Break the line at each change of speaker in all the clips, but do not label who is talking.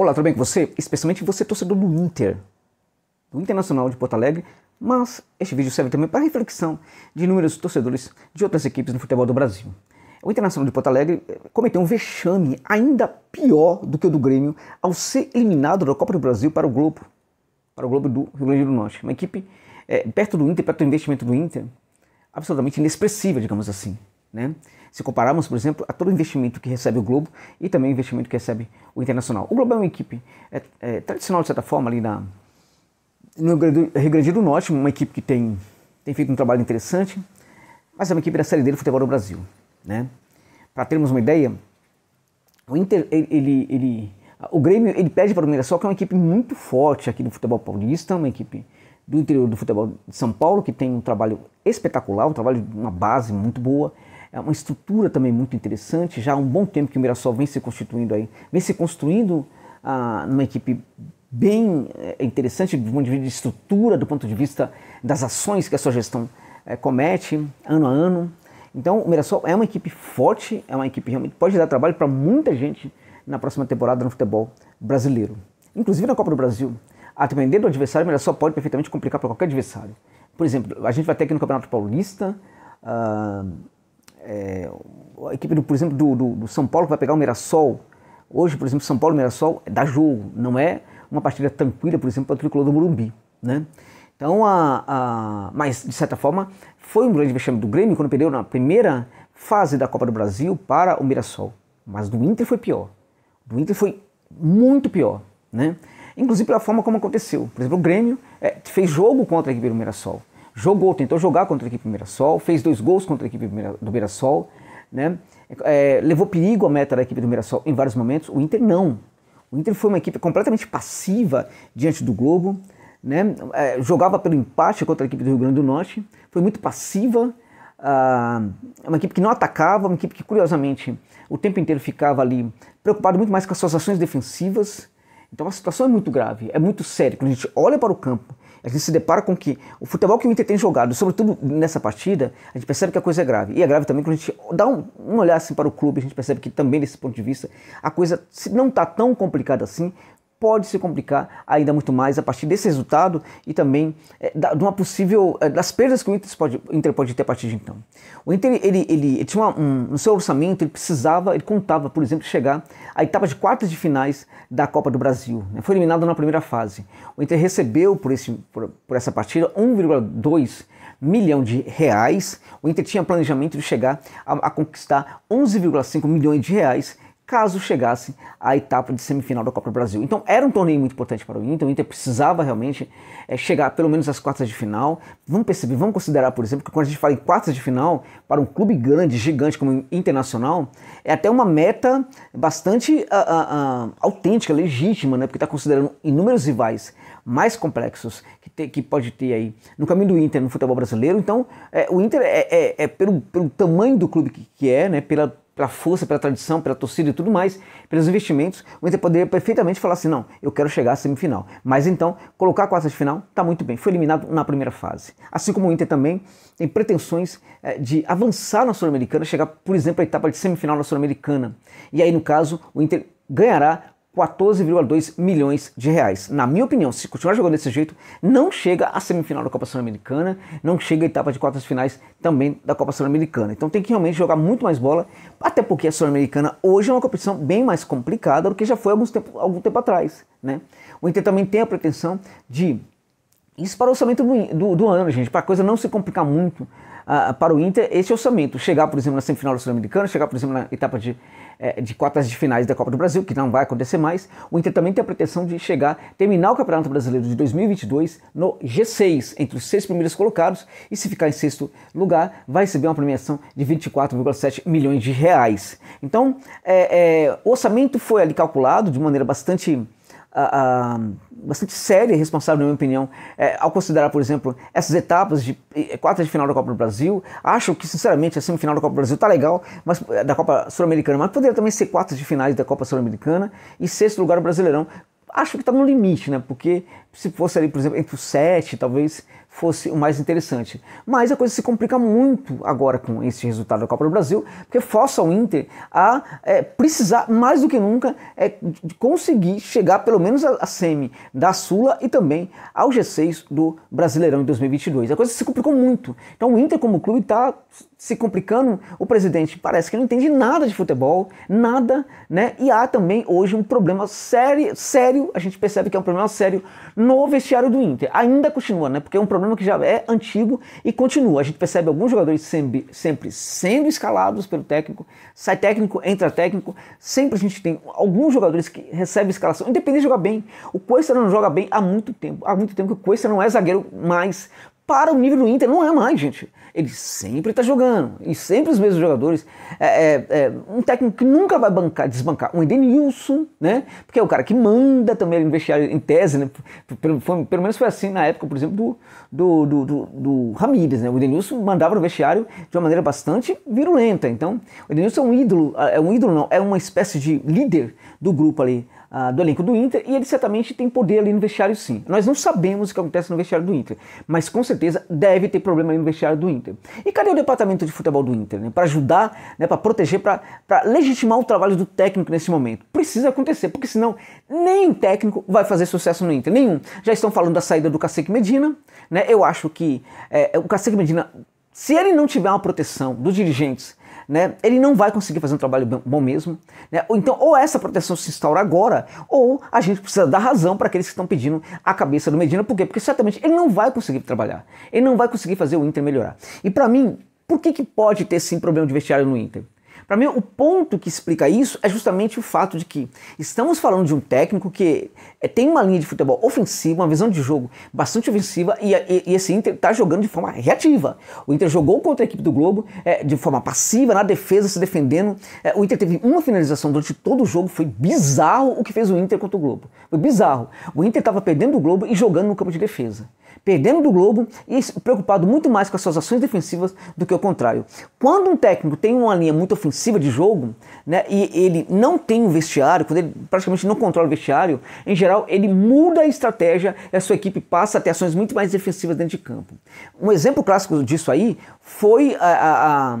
Olá, tudo bem com você? Especialmente você torcedor do Inter, do Internacional de Porto Alegre, mas este vídeo serve também para reflexão de inúmeros torcedores de outras equipes no futebol do Brasil. O Internacional de Porto Alegre eh, cometeu um vexame ainda pior do que o do Grêmio ao ser eliminado da Copa do Brasil para o Globo, para o Globo do Rio Grande do Norte. Uma equipe é, perto do Inter, perto do investimento do Inter, absolutamente inexpressiva, digamos assim. Né? se compararmos, por exemplo, a todo o investimento que recebe o Globo e também o investimento que recebe o Internacional. O Globo é uma equipe é, é, tradicional, de certa forma, ali na, no Rio Grande do Norte, uma equipe que tem, tem feito um trabalho interessante, mas é uma equipe da Série D do futebol do Brasil. Né? Para termos uma ideia, o Inter, ele, ele, o Grêmio ele pede para o Mirassol, que é uma equipe muito forte aqui do futebol paulista, uma equipe do interior do futebol de São Paulo, que tem um trabalho espetacular, um trabalho, uma base muito boa é uma estrutura também muito interessante. Já há um bom tempo que o Mirassol vem se constituindo aí, vem se construindo ah, numa equipe bem eh, interessante do ponto de vista de estrutura, do ponto de vista das ações que a sua gestão é, comete ano a ano. Então, o Mirassol é uma equipe forte, é uma equipe que realmente pode dar trabalho para muita gente na próxima temporada no futebol brasileiro. Inclusive na Copa do Brasil. A ah, depender do adversário, o Mirassol pode perfeitamente complicar para qualquer adversário. Por exemplo, a gente vai ter aqui no Campeonato Paulista. Ah, é, a equipe, do, por exemplo, do, do, do, São Paulo que vai pegar o Mirassol. Hoje, por exemplo, São Paulo e Mirassol é dá jogo, não é uma partida tranquila, por exemplo, para o tricolor do Morumbi. Né? Então, a, a, mas de certa forma, foi um grande vexame do Grêmio quando perdeu na primeira fase da Copa do Brasil para o Mirassol. Mas do Inter foi pior. Do Inter foi muito pior. Né? Inclusive pela forma como aconteceu. Por exemplo, o Grêmio é, fez jogo contra a equipe do Mirassol jogou, tentou jogar contra a equipe do Mirassol, fez dois gols contra a equipe do Mirassol, né? É, levou perigo à meta da equipe do Mirassol em vários momentos. O Inter não. O Inter foi uma equipe completamente passiva diante do Globo, né? É, jogava pelo empate contra a equipe do Rio Grande do Norte, foi muito passiva. Ah, é uma equipe que não atacava, uma equipe que curiosamente o tempo inteiro ficava ali preocupado muito mais com as suas ações defensivas. Então a situação é muito grave, é muito séria. Quando a gente olha para o campo a é gente se depara com que o futebol que o Inter tem jogado, sobretudo nessa partida, a gente percebe que a coisa é grave. E é grave também quando a gente dá um, um olhar assim para o clube, a gente percebe que também desse ponto de vista a coisa não está tão complicada assim pode se complicar ainda muito mais a partir desse resultado e também é, da, de uma possível é, das perdas que o Inter pode, Inter pode ter a partir de então. O Inter ele, ele, ele tinha uma, um, no seu orçamento ele precisava, ele contava, por exemplo, chegar à etapa de quartas de finais da Copa do Brasil. Né? Foi eliminado na primeira fase. O Inter recebeu por, esse, por, por essa partida 1,2 milhão de reais. O Inter tinha planejamento de chegar a, a conquistar 11,5 milhões de reais caso chegasse à etapa de semifinal da Copa do Brasil. Então era um torneio muito importante para o Inter, o Inter precisava realmente é, chegar pelo menos às quartas de final. Vamos perceber, vamos considerar, por exemplo, que quando a gente fala em quartas de final, para um clube grande, gigante como o Internacional, é até uma meta bastante a, ah, a, ah, a, ah, autêntica, legítima, né? porque está considerando inúmeros rivais mais complexos que, te, que pode ter aí no caminho do Inter no futebol brasileiro. Então é, o Inter, é, é, é pelo, pelo tamanho do clube que, que é, né? pela pela força, pela tradição, pela torcida e tudo mais, pelos investimentos, o Inter poderia perfeitamente falar assim: não, eu quero chegar à semifinal. Mas então, colocar a quarta de final está muito bem. Foi eliminado na primeira fase. Assim como o Inter também tem pretensões eh, de avançar na Sul-Americana, chegar, por exemplo, à etapa de semifinal na Sul-Americana. E aí, no caso, o Inter ganhará 14,2 milhões de reais. Na minha opinião, se continuar jogando desse jeito, não chega à semifinal da Copa Sul-Americana, não chega à etapa de quartas finais também da Copa Sul-Americana. Então tem que realmente jogar muito mais bola, até porque a Sul-Americana hoje é uma competição bem mais complicada do que já foi alguns tempo, algum tempo atrás. Né? O Inter também tem a pretensão de. Isso para o orçamento do, do, do ano, gente, para a coisa não se complicar muito para o Inter esse orçamento. Chegar, por exemplo, na semifinal do Sul-Americano, chegar, por exemplo, na etapa de, eh, de quartas de finais da Copa do Brasil, que não vai acontecer mais, o Inter também tem a pretensão de chegar, terminar o Campeonato Brasileiro de 2022 no G6, entre os seis primeiros colocados, e se ficar em sexto lugar, vai receber uma premiação de 24,7 milhões de reais. Então, eh, eh, o orçamento foi ali calculado de maneira bastante. Uh, uh, bastante séria e responsável, na minha opinião, é, ao considerar, por exemplo, essas etapas de quarta de final da Copa do Brasil. Acho que, sinceramente, a semifinal da Copa do Brasil está legal, mas é, da Copa Sul-Americana, mas poderia também ser quartas de finais da Copa Sul-Americana e sexto lugar o Brasileirão. Acho que está no limite, né? Porque se fosse ali, por exemplo, entre os sete, talvez fosse o mais interessante. Mas a coisa se complica muito agora com esse resultado da Copa do Brasil, porque força o Inter a é, precisar mais do que nunca é, conseguir chegar pelo menos a, a semi da Sula e também ao G6 do Brasileirão de 2022. A coisa se complicou muito. Então o Inter como clube está se complicando. O presidente parece que não entende nada de futebol, nada, né? E há também hoje um problema sério, sério. A gente percebe que é um problema sério no vestiário do Inter. Ainda continua, né? Porque é um problema problema que já é antigo e continua. A gente percebe alguns jogadores sempre, sempre sendo escalados pelo técnico, sai técnico, entra técnico. Sempre a gente tem alguns jogadores que recebem escalação, independente de jogar bem. O Cuesta não joga bem há muito tempo. Há muito tempo que o Cuesta não é zagueiro mais para o nível do Inter. Não é mais, gente. Ele sempre está jogando. E sempre os mesmos jogadores. É, é, é, um técnico que nunca vai bancar, desbancar. Um Edenilson, né? Porque é o cara que manda também no vestiário, em tese, né? Pelo, foi, pelo menos foi assim na época, por exemplo, do, do, do, do, Ramírez, né? O Edenilson mandava no vestiário de uma maneira bastante virulenta. Então, o Edenilson é um ídolo, é um ídolo não, é uma espécie de líder do grupo ali. Ah, do elenco do Inter e ele certamente tem poder ali no vestiário sim. Nós não sabemos o que acontece no vestiário do Inter, mas com certeza deve ter problema ali no vestiário do Inter. E cadê o departamento de futebol do Inter? Né? Para ajudar, né? para proteger, para legitimar o trabalho do técnico nesse momento. Precisa acontecer, porque senão nenhum técnico vai fazer sucesso no Inter. Nenhum. Já estão falando da saída do Cacique Medina. Né? Eu acho que é, o Cacique Medina se ele não tiver uma proteção dos dirigentes né, ele não vai conseguir fazer um trabalho bom mesmo. Né? então, ou essa proteção se instaura agora, ou a gente precisa dar razão para aqueles que estão pedindo a cabeça do Medina. Por quê? Porque certamente ele não vai conseguir trabalhar. Ele não vai conseguir fazer o Inter melhorar. E para mim, por que, que pode ter sim problema de vestiário no Inter? Para mim, o ponto que explica isso é justamente o fato de que estamos falando de um técnico que eh, tem uma linha de futebol ofensiva, uma visão de jogo bastante ofensiva e, e, e esse Inter está jogando de forma reativa. O Inter jogou contra a equipe do Globo é, de forma passiva, na defesa, se defendendo. É, o Inter teve uma finalização durante todo o jogo, foi bizarro o que fez o Inter contra o Globo. Foi bizarro. O Inter estava perdendo o Globo e jogando no campo de defesa perdendo do Globo e preocupado muito mais com as suas ações defensivas do que o contrário. Quando um técnico tem uma linha muito ofensiva de jogo, né, e ele não tem um vestiário, quando ele praticamente não controla o vestiário, em geral ele muda a estratégia e a sua equipe passa a ter ações muito mais defensivas dentro de campo. Um exemplo clássico disso aí foi a, a, a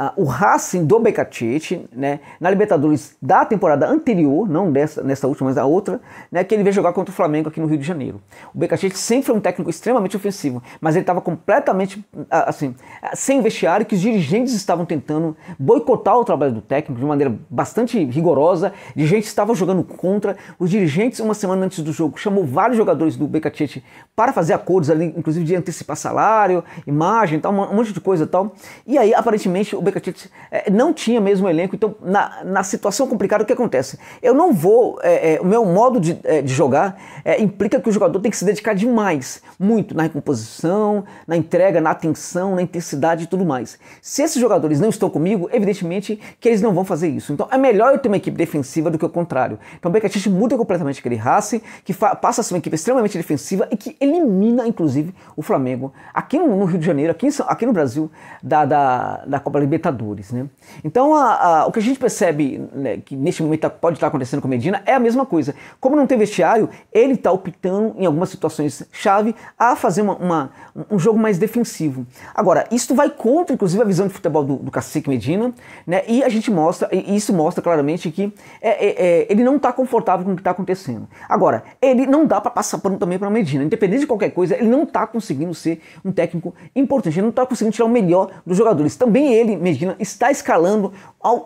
ah, o Racing do Becatite, né, na Libertadores da temporada anterior, não dessa, nessa última, mas da outra, né, que ele veio jogar contra o Flamengo aqui no Rio de Janeiro. O Becatite sempre foi é um técnico extremamente ofensivo, mas ele estava completamente ah, assim, ah, sem vestiário, que os dirigentes estavam tentando boicotar o trabalho do técnico de maneira bastante rigorosa, dirigentes estavam jogando contra, os dirigentes uma semana antes do jogo chamou vários jogadores do Becatite para fazer acordos ali, inclusive de antecipar salário, imagem, tal, um monte de coisa tal. E aí aparentemente o Beccacite eh, não tinha mesmo elenco, então na, na situação complicada o que acontece? Eu não vou, é, é, o meu modo de, é, de jogar implica que o jogador tem que se dedicar demais, muito na recomposição, na entrega, na atenção, na intensidade e tudo mais. Se esses jogadores não estão comigo, evidentemente que eles não vão fazer isso. Então é melhor eu ter uma equipe defensiva do que o contrário. Então o Becatite muda completamente aquele race, que passa a ser uma equipe extremamente defensiva e que elimina inclusive o Flamengo aqui no, no Rio de Janeiro, aqui, em, aqui no Brasil, da, da, da Copa Libertadores Libertadores. Né? Então, a, a, o que a gente percebe né, que neste momento tá, pode estar tá acontecendo com Medina é a mesma coisa. Como não tem vestiário, ele está optando em algumas situações chave a fazer uma, uma, um jogo mais defensivo. Agora, isso vai contra, inclusive, a visão de futebol do, do Cacique Medina, né? e a gente mostra, e isso mostra claramente que é, é, é, ele não está confortável com o que está acontecendo. Agora, ele não dá para passar pano também para Medina, independente de qualquer coisa, ele não está conseguindo ser um técnico importante, ele não está conseguindo tirar o melhor dos jogadores. Também ele Medina está escalando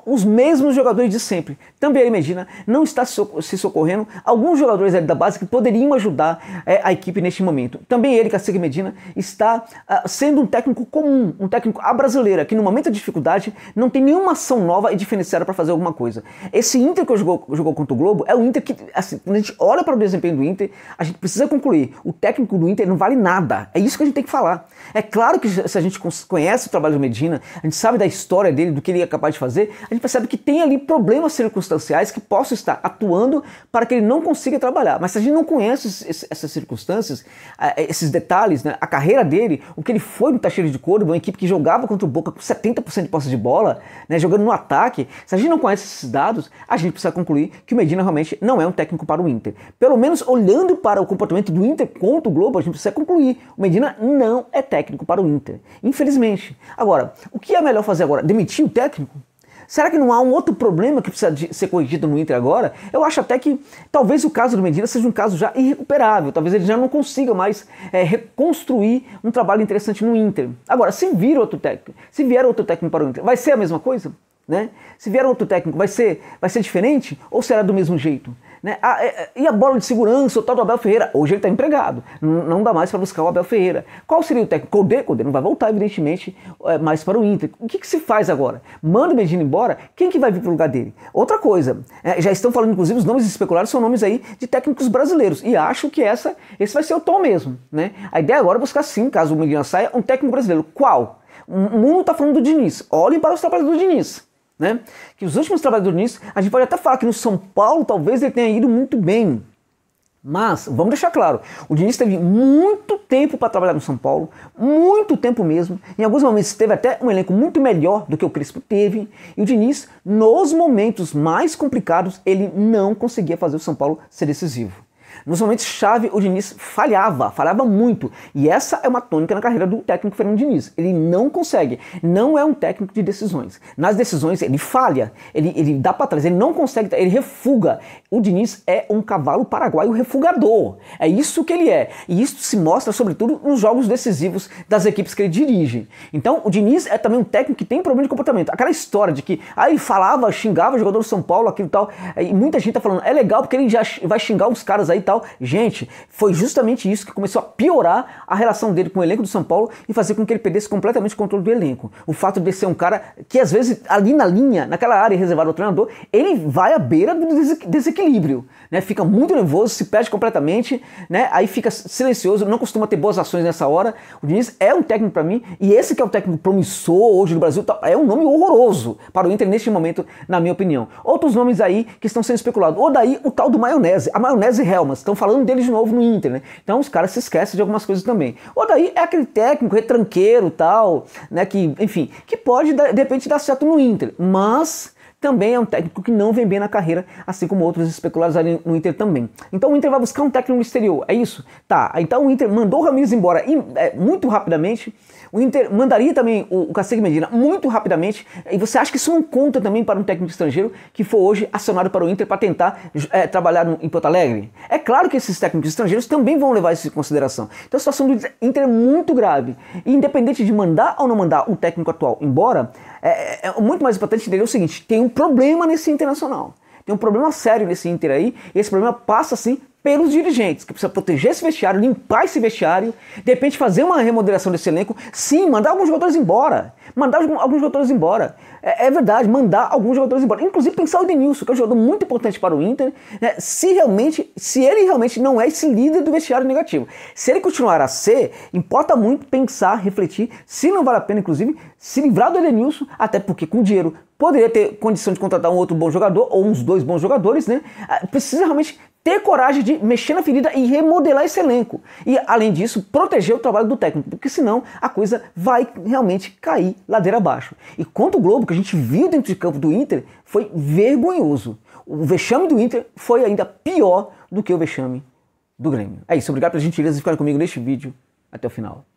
os mesmos jogadores de sempre. Também Medina não está se socorrendo alguns jogadores da base que poderiam ajudar é, a equipe neste momento. Também ele, Cacique Medina, está ah, sendo um técnico comum, um técnico à brasileira, que no momento de dificuldade não tem nenhuma ação nova e diferenciada para fazer alguma coisa. Esse Inter que jogou, jogou contra o Globo é o Inter que, assim, quando a gente olha para o desempenho do Inter, a gente precisa concluir, o técnico do Inter não vale nada. É isso que a gente tem que falar. É claro que se a gente conhece o trabalho do Medina, a gente sabe da história dele, do que ele é capaz de fazer, a gente percebe que tem ali problemas circunstanciais que possam estar atuando para que ele não consiga trabalhar. Mas se a gente não conhece esses, essas circunstâncias, é, esses detalhes, né, a carreira dele, o que ele foi no Tacheiro de Córdoba, uma equipe que jogava contra o Boca com 70% de posse de bola, né, jogando no ataque, se a gente não conhece esses dados, a gente precisa concluir que o Medina realmente não é um técnico para o Inter. Pelo menos olhando para o comportamento do Inter contra o Globo, a gente precisa concluir, o Medina não é técnico para o Inter, infelizmente. Agora, o que é melhor fazer fazer agora? Demitir o técnico? Será que não há um outro problema que precisa ser corrigido no Inter agora? Eu acho até que talvez o caso do Medina seja um caso já irrecuperável. Talvez ele já não consiga mais é, reconstruir um trabalho interessante no Inter. Agora, se vir outro técnico, se vier outro técnico para o Inter, vai ser a mesma coisa? Né? Se vier outro técnico, vai ser, vai ser diferente ou será do mesmo jeito? Né? A, ah, a, é, é, e a bola de segurança, o tal do Abel Ferreira? Hoje ele está empregado, não, não dá mais para buscar o Abel Ferreira. Qual seria o técnico? Codê? Codê não vai voltar, evidentemente, é, mais para o Inter. O que, que se faz agora? Manda o Medina embora? Quem que vai vir para o lugar dele? Outra coisa, é, já estão falando, inclusive, os nomes especulados são nomes aí de técnicos brasileiros, e acho que essa, esse vai ser o tom mesmo. Né? A ideia agora é buscar, sim, caso o Medina saia, um técnico brasileiro. Qual? O mundo está falando do Diniz. Olhem para os trabalhos do Diniz né? Que os últimos trabalhos do Diniz, a gente pode até falar que no São Paulo talvez ele tenha ido muito bem. Mas, vamos deixar claro, o Diniz teve muito tempo para trabalhar no São Paulo, muito tempo mesmo. Em alguns momentos teve até um elenco muito melhor do que o Crespo teve. E o Diniz, nos momentos mais complicados, ele não conseguia fazer o São Paulo ser decisivo. Nos momentos chave, o Diniz falhava, falhava muito. E essa é uma tônica na carreira do técnico Fernando Diniz. Ele não consegue, não é um técnico de decisões. Nas decisões ele falha, ele, ele dá para trás, ele não consegue, ele refuga. O Diniz é um cavalo paraguaio refugador. É isso que ele é. E isso se mostra sobretudo nos jogos decisivos das equipes que ele dirige. Então, o Diniz é também um técnico que tem problema de comportamento. Aquela história de que ah, falava, xingava o jogador do São Paulo, aquilo tal, e muita gente tá falando, é legal porque ele já vai xingar os caras aí tal tal. Gente, foi justamente isso que começou a piorar a relação dele com o elenco do São Paulo e fazer com que ele perdesse completamente o controle do elenco. O fato de ser um cara que às vezes ali na linha, naquela área reservada ao treinador, ele vai à beira do desequilíbrio, né? Fica muito nervoso, se perde completamente, né? Aí fica silencioso, não costuma ter boas ações nessa hora. O Diniz é um técnico para mim e esse que é o técnico promissor hoje no Brasil tá, é um nome horroroso para o Inter neste momento, na minha opinião. Outros nomes aí que estão sendo especulados, ou daí o tal do maionese, a maionese Helmas. Estão falando dele de novo no Inter, né? Então os caras se esquecem de algumas coisas também. O daí é aquele técnico retranqueiro tal, né? Que, enfim, que pode de repente dar certo no Inter, mas também é um técnico que não vem bem na carreira, assim como outros especulados ali no Inter também. Então o Inter vai buscar um técnico no exterior, é isso? Tá, então o Inter mandou o Ramires embora é, muito rapidamente o Inter mandaria também o, o Cacique Medina muito rapidamente. E você acha que isso não conta também para um técnico estrangeiro que foi hoje acionado para o Inter para tentar é, trabalhar no, em Porto Alegre? É claro que esses técnicos estrangeiros também vão levar isso em consideração. Então a situação do Inter é muito grave. E independente de mandar ou não mandar o técnico atual embora, é, é, é muito mais importante entender o seguinte: tem um problema nesse internacional. Tem um problema sério nesse Inter aí, e esse problema passa sim pelos dirigentes, que precisa proteger esse vestiário, limpar esse vestiário, de repente fazer uma remodelação desse elenco, sim, mandar alguns jogadores embora, mandar alguns jogadores embora, é, é verdade, mandar alguns jogadores embora, inclusive pensar o Denilson, que é um jogador muito importante para o Inter, né, se realmente, se ele realmente não é esse líder do vestiário negativo, se ele continuar a ser, importa muito pensar, refletir, se não vale a pena, inclusive, se livrar do Edenilson, até porque com dinheiro poderia ter condição de contratar um outro bom jogador ou uns dois bons jogadores, né? Ah, precisa realmente ter coragem de mexer na ferida e remodelar esse elenco. E, além disso, proteger o trabalho do técnico, porque senão a coisa vai realmente cair ladeira abaixo. E quanto o Globo, que a gente viu dentro de campo do Inter, foi vergonhoso. O vexame do Inter foi ainda pior do que o vexame do Grêmio. É isso, obrigado pela gentileza de ficar comigo neste vídeo até o final.